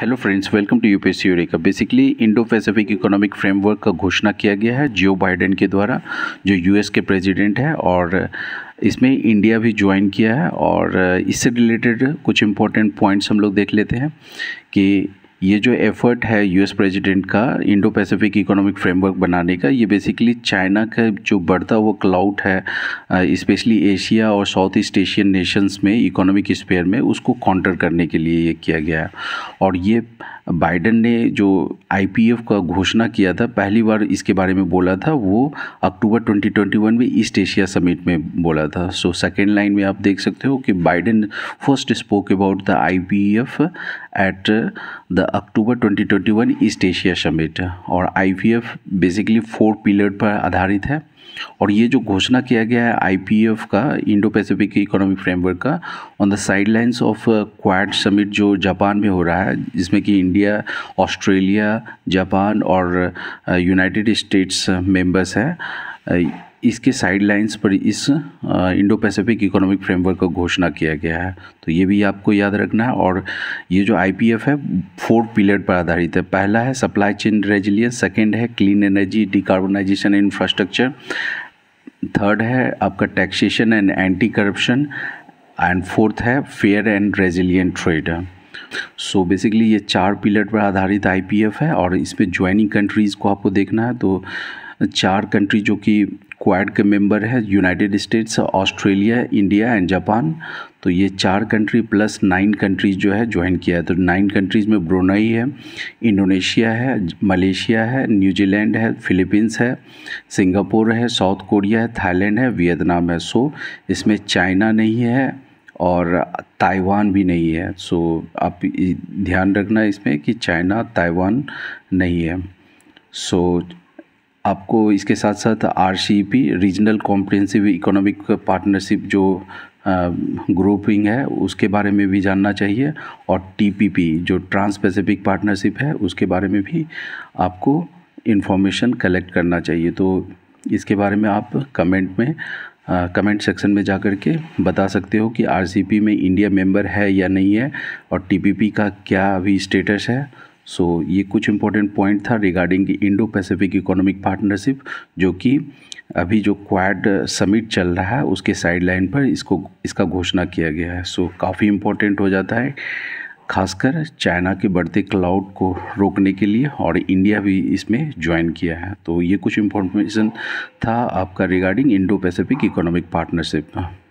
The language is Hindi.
hello friends welcome to UPSC का basically Indo Pacific economic framework का घोषणा किया गया है जो बाइडेन के द्वारा जो यूएस के प्रेसिडेंट है और इसमें इंडिया भी ज्वाइन किया है और इससे रिलेटेड कुछ इम्पोर्टेंट पॉइंट्स हम लोग देख लेते हैं कि ये जो एफर्ट है यूएस प्रेसिडेंट का इंडो पैसिफिक इकोनॉमिक फ्रेमवर्क बनाने का ये बेसिकली चाइना का जो बढ़ता हुआ क्लाउड है स्पेशली एशिया और साउथ ईस्ट एशियन नेशंस में इकोनॉमिक स्पेयर में उसको काउंटर करने के लिए ये किया गया है और ये बाइडन ने जो आईपीएफ का घोषणा किया था पहली बार इसके बारे में बोला था वो अक्टूबर 2021 में ईस्ट एशिया समिट में बोला था सो सेकेंड लाइन में आप देख सकते हो कि Biden first spoke about the IPF at the October 2021 East Asia summit और आईपीएफ बेसिकली फोर पिलर पर आधारित है और ये जो घोषणा किया गया है आईपीएफ का इंडो पैसिफिक इकोनॉमिक फ्रेमवर्क का on the sidelines of Quad summit जो जापान में हो रहा है जिसमें कि इंडिया ऑस्ट्रेलिया जापान और यूनाइटेड स्टेट्स मेंबर्स हैं uh, इसके साइड लाइन्स पर इस इंडो पैसिफिक इकोनॉमिक फ्रेमवर्क का घोषणा किया गया है तो ये भी आपको याद रखना है और ये जो एफ है फोर पिलर पर आधारित है पहला है सप्लाई चेन रेजिलियंस सेकेंड है clean energy decarbonisation infrastructure third है आपका taxation and anti corruption and fourth है fair and resilient trade so so basically ये चार पिलर पर आधारित आईपीएफ है और इस पर ज्वाइनिंग कंट्रीज़ को आपको देखना है तो चार कंट्री जो कि क्वाड के मेंबर है United States Australia India and Japan तो ये चार कंट्री प्लस नाइन कंट्रीज जो है ज्वाइन किया है तो नाइन कंट्रीज़ में ब्रुनई है इंडोनेशिया है मलेशिया है न्यूजीलैंड है फिलीपींस है सिंगापुर है साउथ कोरिया है थाईलैंड है वियतनाम है सो इसमें चाइना नहीं है और ताइवान भी नहीं है सो आप ध्यान रखना इसमें कि चाइना ताइवान नहीं है सो आपको इसके साथ साथ R regional comprehensive economic partnership जो ग्रुपिंग है उसके बारे में भी जानना चाहिए और टी जो ट्रांस पैसिफिक पार्टनरशिप है उसके बारे में भी आपको इन्फॉर्मेशन कलेक्ट करना चाहिए तो इसके बारे में आप कमेंट में कमेंट सेक्शन में जा कर के बता सकते हो कि आर e में इंडिया मेंबर है या नहीं है और टी का क्या अभी स्टेटस है सो so, ये कुछ इंपॉर्टेंट पॉइंट था regarding Indo Pacific economic partnership जो कि अभी जो क्वाड समिट चल रहा है उसके साइडलाइन पर इसको इसका घोषणा किया गया है सो so, काफ़ी इम्पोर्टेंट हो जाता है खासकर चाइना के बढ़ते क्लाउड को रोकने के लिए और इंडिया भी इसमें ज्वाइन किया है तो ये कुछ इंफॉर्मेशन था आपका regarding Indo Pacific economic partnership का